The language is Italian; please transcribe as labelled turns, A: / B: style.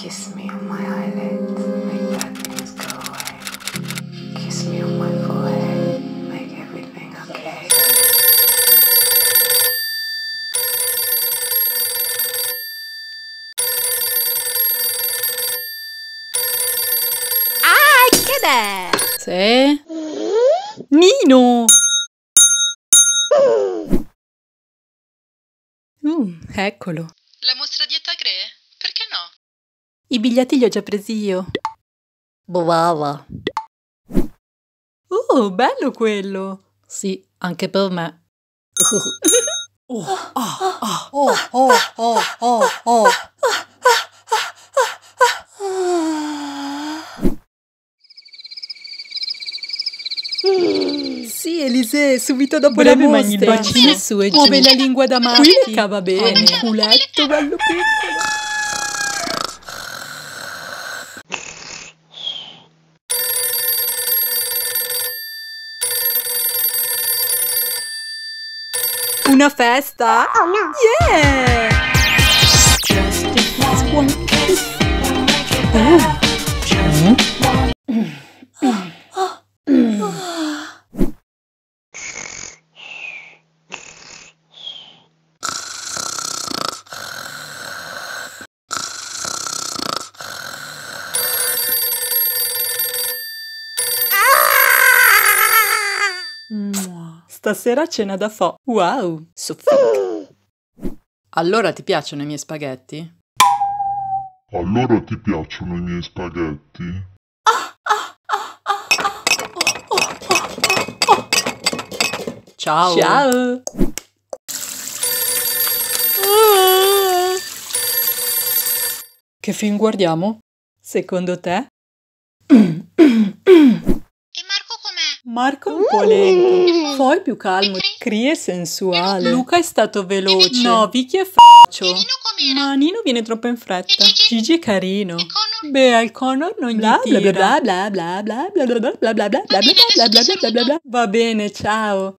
A: Kiss me on my eyelids, make bad things go away. Kiss me on my forehead, make everything okay. ¡Ah, queda! ¿Sí? ¡Nino! Uh, mm, eccolo. I biglietti li ho già presi io. Brava. Oh, bello quello. Sì, anche per me. Oh, oh, oh, oh, Sì, Elise, subito dopo Breve la mostra. Bacino su e giù. Muove la lingua da marchi. Qui cava bene. Culetto bello piccolo. Una festa? Oh no! Yeah! Just one kiss. Oh. Mm. Stasera cena da fo. Wow, soffoc. Allora ti piacciono i miei spaghetti? Allora ti piacciono i miei spaghetti? Ciao. Ciao. Che film guardiamo? Secondo te? Marco è un po' lento, poi più calmo. Cri è sensuale. Luca è stato veloce. No, Vicky è faccio. Ma Nino viene troppo in fretta. Gigi è carino. Beh, al Connor non gli tira. Bla bla bla bla bla bla bla bla bla bla bla bla bla bla bla bla Va bene, ciao.